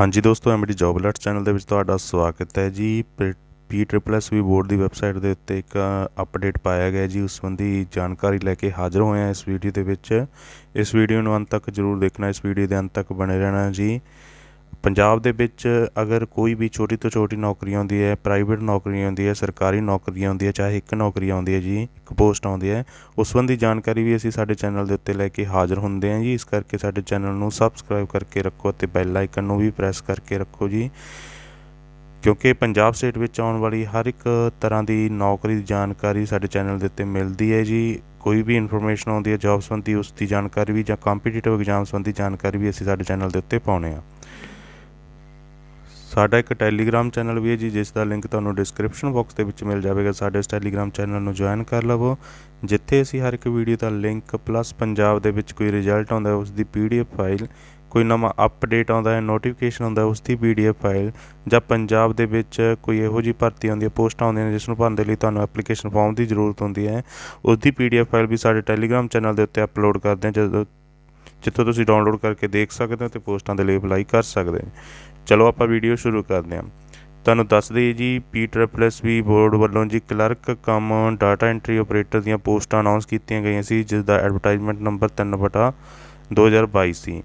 ਹਾਂਜੀ ਦੋਸਤੋ MD job alert channel ਦੇ ਵਿੱਚ ਤੁਹਾਡਾ ਸਵਾਗਤ ਹੈ ਜੀ P triple S B board ਦੀ ਵੈਬਸਾਈਟ ਦੇ ਉੱਤੇ ਇੱਕ ਅਪਡੇਟ ਪਾਇਆ ਗਿਆ ਜੀ ਉਸ ਸੰਬੰਧੀ ਜਾਣਕਾਰੀ ਲੈ ਕੇ ਹਾਜ਼ਰ ਹੋਏ ਹਾਂ ਇਸ ਵੀਡੀਓ ਦੇ ਵਿੱਚ ਇਸ ਵੀਡੀਓ ਨੂੰ ਅੰਤ ਤੱਕ ਜ਼ਰੂਰ ਦੇਖਣਾ ਇਸ ਵੀਡੀਓ ਦੇ ਅੰਤ ਤੱਕ ਬਣੇ ਰਹਿਣਾ ਜੀ ਪੰਜਾਬ ਦੇ ਵਿੱਚ ਅਗਰ ਕੋਈ ਵੀ ਛੋਟੀ ਤੋਂ ਛੋਟੀ ਨੌਕਰੀ ਆਉਂਦੀ ਹੈ ਪ੍ਰਾਈਵੇਟ ਨੌਕਰੀ ਆਉਂਦੀ ਹੈ ਸਰਕਾਰੀ ਨੌਕਰੀ ਆਉਂਦੀ ਹੈ ਚਾਹੇ ਇੱਕ ਨੌਕਰੀ ਆਉਂਦੀ ਹੈ ਜੀ ਇੱਕ ਪੋਸਟ ਆਉਂਦੀ ਹੈ ਉਸ ਸੰਬੰਧੀ ਜਾਣਕਾਰੀ ਵੀ ਅਸੀਂ ਸਾਡੇ ਚੈਨਲ ਦੇ ਉੱਤੇ ਲੈ ਕੇ ਹਾਜ਼ਰ ਹੁੰਦੇ ਹਾਂ ਜੀ ਇਸ ਕਰਕੇ ਸਾਡੇ ਚੈਨਲ ਨੂੰ ਸਬਸਕ੍ਰਾਈਬ ਕਰਕੇ ਰੱਖੋ ਅਤੇ ਬੈਲ ਆਈਕਨ ਨੂੰ ਵੀ ਪ੍ਰੈਸ ਕਰਕੇ ਰੱਖੋ ਜੀ ਕਿਉਂਕਿ ਪੰਜਾਬ ਸਟੇਟ ਵਿੱਚ ਆਉਣ ਵਾਲੀ ਹਰ ਇੱਕ ਤਰ੍ਹਾਂ ਦੀ ਨੌਕਰੀ ਦੀ ਜਾਣਕਾਰੀ ਸਾਡੇ ਚੈਨਲ ਦੇ ਉੱਤੇ ਮਿਲਦੀ ਹੈ ਜੀ ਕੋਈ ਵੀ ਇਨਫੋਰਮੇਸ਼ਨ ਆਉਂਦੀ ਹੈ ਜੌਬ ਸੰਬੰਧੀ ਉਸ ਦੀ ਜਾਣਕਾਰੀ ਵੀ ਜਾਂ ਕੰਪੀਟੀਟਿਵ ਐਗਜ਼ਾਮ ਸੰਬੰਧੀ ਜਾਣਕਾਰੀ ਵੀ ਅਸੀਂ ਸਾਡੇ ਚੈਨਲ ਦੇ ਉੱਤੇ ਪਾਉਨੇ ਆ ਸਾਡਾ ਇੱਕ ਟੈਲੀਗ੍ਰam ਚੈਨਲ ਵੀ ਹੈ ਜੀ ਜਿਸ ਦਾ ਲਿੰਕ ਤੁਹਾਨੂੰ ਡਿਸਕ੍ਰਿਪਸ਼ਨ ਬਾਕਸ ਦੇ ਵਿੱਚ ਮਿਲ ਜਾਵੇਗਾ ਸਾਡੇ ਇਸ ਟੈਲੀਗ੍ਰam ਚੈਨਲ ਨੂੰ ਜੁਆਇਨ ਕਰ ਲਵੋ ਜਿੱਥੇ ਅਸੀਂ ਹਰ ਇੱਕ ਵੀਡੀਓ ਦਾ ਲਿੰਕ ਪਲੱਸ ਪੰਜਾਬ ਦੇ ਵਿੱਚ ਕੋਈ ਰਿਜ਼ਲਟ ਆਉਂਦਾ ਉਸ ਦੀ ਪੀਡੀਐਫ ਫਾਈਲ ਕੋਈ ਨਵਾਂ ਅਪਡੇਟ ਆਉਂਦਾ ਹੈ ਨੋਟੀਫਿਕੇਸ਼ਨ ਆਉਂਦਾ ਉਸ ਦੀ ਪੀਡੀਐਫ ਫਾਈਲ ਜਾਂ ਪੰਜਾਬ ਦੇ ਵਿੱਚ ਕੋਈ ਇਹੋ ਜੀ ਭਰਤੀ ਆਉਂਦੀ ਹੈ ਪੋਸਟਾਂ ਆਉਂਦੀਆਂ ਨੇ ਜਿਸ ਨੂੰ ਭਰਨ ਦੇ ਲਈ ਤੁਹਾਨੂੰ ਐਪਲੀਕੇਸ਼ਨ ਫਾਰਮ ਦੀ ਜ਼ਰੂਰਤ ਹੁੰਦੀ ਹੈ ਉਸ ਦੀ ਪੀਡੀਐਫ ਫਾਈਲ ਵੀ ਸਾਡੇ ਟੈਲੀਗ੍ਰam ਚੈਨਲ ਦੇ ਉੱਤੇ ਅਪਲੋਡ ਕਰਦੇ ਹਾਂ ਜਦੋਂ ਜਿੱਥੋਂ ਤੁਸੀਂ ਡਾਊਨਲੋਡ ਕਰਕੇ ਦੇਖ ਸਕਦੇ ਹੋ ਤੇ ਪੋਸਟਾਂ ਦੇ ਲਈ ਅਪਲਾਈ ਕਰ ਸਕਦੇ ਹੋ ਚਲੋ ਆਪਾਂ ਵੀਡੀਓ ਸ਼ੁਰੂ ਕਰਦੇ ਹਾਂ ਤੁਹਾਨੂੰ ਦੱਸ ਦਈਏ ਜੀ ਪੀ ਟ੍ਰਿਪਲਸ ਵੀ ਬੋਰਡ ਵੱਲੋਂ ਜੀ clerk cum data entry operator ਦੀਆਂ ਪੋਸਟਾਂ ਅਨਾਉਂਸ ਕੀਤੀਆਂ ਗਈਆਂ ਸੀ ਜਿਸ ਦਾ ਐਡਵਰਟਾਈਜ਼ਮੈਂਟ ਨੰਬਰ 3/2022 ਸੀ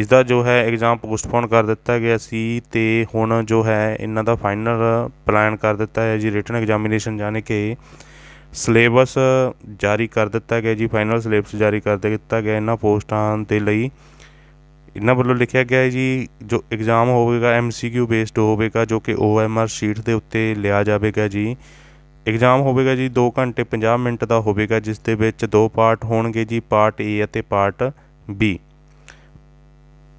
ਇਸ ਦਾ ਜੋ ਹੈ ਐਗਜ਼ਾਮ ਪੋਸਟਪੋਨ ਕਰ ਦਿੱਤਾ ਗਿਆ ਸੀ ਤੇ ਹੁਣ ਜੋ ਹੈ ਇਹਨਾਂ ਦਾ ਫਾਈਨਲ ਪਲਾਨ ਕਰ ਦਿੱਤਾ ਹੈ ਜੀ ਰਿਟਨ ਐਗਜ਼ਾਮੀਨੇਸ਼ਨ ਜਾਣੇ ਕਿ ਸਿਲੇਬਸ ਜਾਰੀ ਕਰ ਦਿੱਤਾ ਗਿਆ ਜੀ ਫਾਈਨਲ ਸਿਲੇਬਸ ਜਾਰੀ ਕਰ ਦਿੱਤਾ ਗਿਆ ਇਹਨਾਂ ਪੋਸਟਾਂ ਦੇ ਲਈ ਇਹਨਾਂ ਵੱਲੋਂ ਲਿਖਿਆ ਗਿਆ ਹੈ ਜੀ ਜੋ ਐਗਜ਼ਾਮ ਹੋਵੇਗਾ ਐਮਸੀਕਿਊ ਬੇਸਡ ਹੋਵੇਗਾ ਜੋ ਕਿ ਓਐਮਆਰ ਸ਼ੀਟ ਦੇ ਉੱਤੇ ਲਿਆ ਜਾਵੇਗਾ ਜੀ ਐਗਜ਼ਾਮ ਹੋਵੇਗਾ ਜੀ 2 ਘੰਟੇ 50 ਮਿੰਟ ਦਾ ਹੋਵੇਗਾ ਜਿਸ ਦੇ ਵਿੱਚ ਦੋ ਪਾਰਟ ਹੋਣਗੇ ਜੀ ਪਾਰਟ ਏ ਅਤੇ ਪਾਰਟ ਬੀ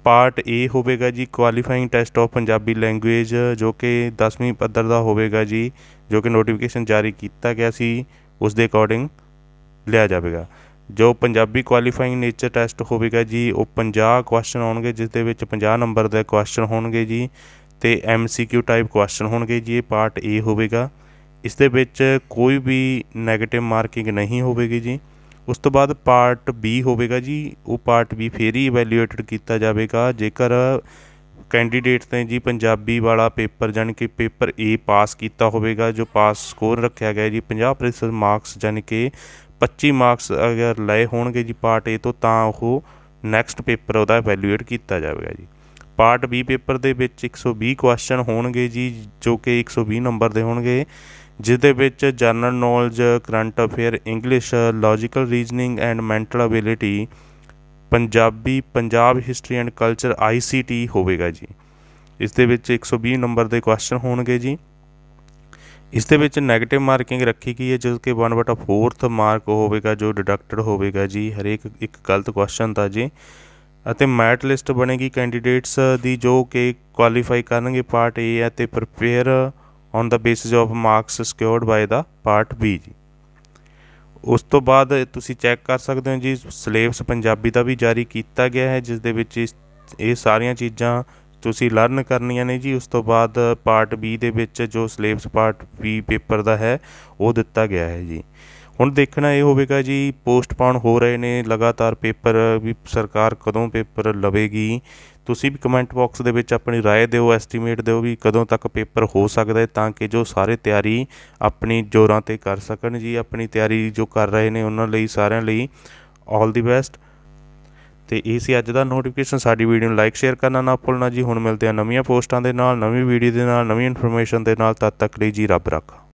ਪਾਰਟ ਏ ਹੋਵੇਗਾ ਜੀ qualifying test of Punjabi language ਜੋ ਕਿ 10ਵੀਂ ਪੱਧਰ ਦਾ ਹੋਵੇਗਾ ਜੀ ਜੋ ਕਿ ਨੋਟੀਫਿਕੇਸ਼ਨ ਜਾਰੀ ਕੀਤਾ ਗਿਆ ਸੀ ਉਸ ਦੇ ਅਕੋਰਡਿੰਗ ਲਿਆ ਜਾਵੇਗਾ ਜੋ ਪੰਜਾਬੀ ਕੁਆਲੀਫਾਈਂਗ ਨੇਚਰ ਟੈਸਟ ਹੋਵੇਗਾ ਜੀ ਉਹ 50 ਕੁਐਸਚਨ ਆਉਣਗੇ ਜਿਸ ਦੇ ਵਿੱਚ 50 ਨੰਬਰ ਦੇ ਕੁਐਸਚਨ ਹੋਣਗੇ ਜੀ ਤੇ ਐਮਸੀਕਿਊ ਟਾਈਪ ਕੁਐਸਚਨ ਹੋਣਗੇ ਜੀ ਇਹ ਪਾਰਟ ਏ ਹੋਵੇਗਾ ਇਸ ਦੇ ਵਿੱਚ ਕੋਈ ਵੀ ਨੈਗੇਟਿਵ ਮਾਰਕਿੰਗ ਨਹੀਂ ਹੋਵੇਗੀ ਜੀ ਉਸ ਤੋਂ ਬਾਅਦ ਪਾਰਟ ਬੀ ਹੋਵੇਗਾ ਜੀ ਉਹ ਪਾਰਟ ਵੀ ਫੇਰ ਹੀ ਇਵੈਲੂਏਟਡ ਕੀਤਾ ਜਾਵੇਗਾ ਜੇਕਰ ਕੈਂਡੀਡੇਟ ਨੇ ਜੀ ਪੰਜਾਬੀ ਵਾਲਾ ਪੇਪਰ ਜਾਨੀ ਕਿ ਪੇਪਰ ਏ ਪਾਸ ਕੀਤਾ ਹੋਵੇਗਾ ਜੋ ਪਾਸ ਸਕੋਰ ਰੱਖਿਆ ਗਿਆ ਜੀ 50% ਮਾਰਕਸ ਜਾਨੀ ਕਿ 25 ਮਾਰਕਸ ਅਗਰ ਲਏ ਹੋਣਗੇ ਜੀ ਪਾਰਟ ਏ ਤੋਂ ਤਾਂ ਉਹ ਨੈਕਸਟ ਪੇਪਰ ਉਹਦਾ ਇਵੈਲੂਏਟ ਕੀਤਾ ਜਾਵੇਗਾ ਜੀ ਪਾਰਟ ਬੀ ਪੇਪਰ ਦੇ ਵਿੱਚ 120 ਕੁਐਸਚਨ ਹੋਣਗੇ ਜੀ ਜੋ ਕਿ 120 ਨੰਬਰ ਦੇ ਹੋਣਗੇ ਜਿਸ ਦੇ ਵਿੱਚ general knowledge current affair English logical reasoning and mental ability Punjabi Punjab history and culture ICT ਹੋਵੇਗਾ ਜੀ ਇਸ ਦੇ ਵਿੱਚ 120 ਨੰਬਰ ਦੇ ਕੁਐਸਚਨ ਹੋਣਗੇ ਜੀ ਇਸ ਦੇ ਵਿੱਚ 네ਗੇਟਿਵ ਮਾਰਕਿੰਗ ਰੱਖੀ ਗਈ ਹੈ ਜਿਸ ਕਿ 1/4 ਮਾਰਕ ਹੋਵੇਗਾ ਜੋ ਡਿਡਕਟਡ ਹੋਵੇਗਾ ਜੀ ਹਰੇਕ ਇੱਕ ਗਲਤ ਕੁਐਸਚਨ ਦਾ ਜੀ ਅਤੇ ਮੈਟ ਲਿਸਟ ਬਣੇਗੀ ਕੈਂਡੀਡੇਟਸ ਦੀ ਜੋ ਕਿ ਕੁਆਲੀਫਾਈ ਕਰਨਗੇ ਪਾਰਟ A ਅਤੇ prepare on the basis of marks secured by the part B ਜੀ ਉਸ ਤੋਂ ਬਾਅਦ ਤੁਸੀਂ ਚੈੱਕ ਕਰ ਸਕਦੇ ਹੋ ਜੀ ਸਿਲੇਬਸ ਪੰਜਾਬੀ ਦਾ ਵੀ ਜਾਰੀ ਕੀਤਾ ਗਿਆ ਹੈ ਜਿਸ ਦੇ ਵਿੱਚ ਇਹ ਸਾਰੀਆਂ ਚੀਜ਼ਾਂ ਤੁਸੀਂ ਲਰਨ ਕਰਨੀਆਂ ਨੇ ਜੀ ਉਸ ਤੋਂ ਬਾਅਦ ਪਾਰਟ ਬੀ ਦੇ ਵਿੱਚ ਜੋ ਸਿਲੇਬਸ ਪਾਰਟ ਬੀ ਪੇਪਰ ਦਾ ਹੈ ਉਹ ਦਿੱਤਾ ਗਿਆ ਹੈ ਜੀ ਹੁਣ ਦੇਖਣਾ ਇਹ ਹੋਵੇਗਾ ਜੀ ਪੋਸਟਪੋਨ ਹੋ ਰਹੇ ਨੇ ਲਗਾਤਾਰ ਪੇਪਰ ਵੀ ਸਰਕਾਰ ਕਦੋਂ ਪੇਪਰ ਲਵੇਗੀ ਤੁਸੀਂ ਵੀ ਕਮੈਂਟ ਬਾਕਸ ਦੇ ਵਿੱਚ ਆਪਣੀ رائے ਦਿਓ ਐਸਟੀਮੇਟ ਦਿਓ ਵੀ ਕਦੋਂ ਤੱਕ ਪੇਪਰ ਹੋ ਸਕਦਾ ਹੈ ਤਾਂ ਕਿ ਜੋ ਸਾਰੇ ਤਿਆਰੀ ਆਪਣੀ ਜੋਰਾਂ ਤੇ ਕਰ ਸਕਣ ਜੀ ਆਪਣੀ ਤਿਆਰੀ ਜੋ ਕਰ ਰਹੇ ਨੇ ਉਹਨਾਂ ਲਈ ਸਾਰਿਆਂ ਲਈ ਆਲ ਦੀ ਬੈਸਟ ਤੇ ਇਹ ਸੀ ਅੱਜ ਦਾ ਨੋਟੀਫਿਕੇਸ਼ਨ ਸਾਡੀ ਵੀਡੀਓ ਨੂੰ ਲਾਈਕ ਸ਼ੇਅਰ ਕਰਨਾ ਨਾ ਭੁੱਲਣਾ ਜੀ ਹੁਣ ਮਿਲਦੇ ਆ ਨਵੀਆਂ ਪੋਸਟਾਂ ਦੇ ਨਾਲ ਨਵੀਂ ਵੀਡੀਓ ਦੇ ਨਾਲ ਨਵੀਂ ਇਨਫੋਰਮੇਸ਼ਨ ਦੇ ਨਾਲ ਤਦ ਤੱਕ ਲਈ ਜੀ ਰੱਬ ਰੱਖਾ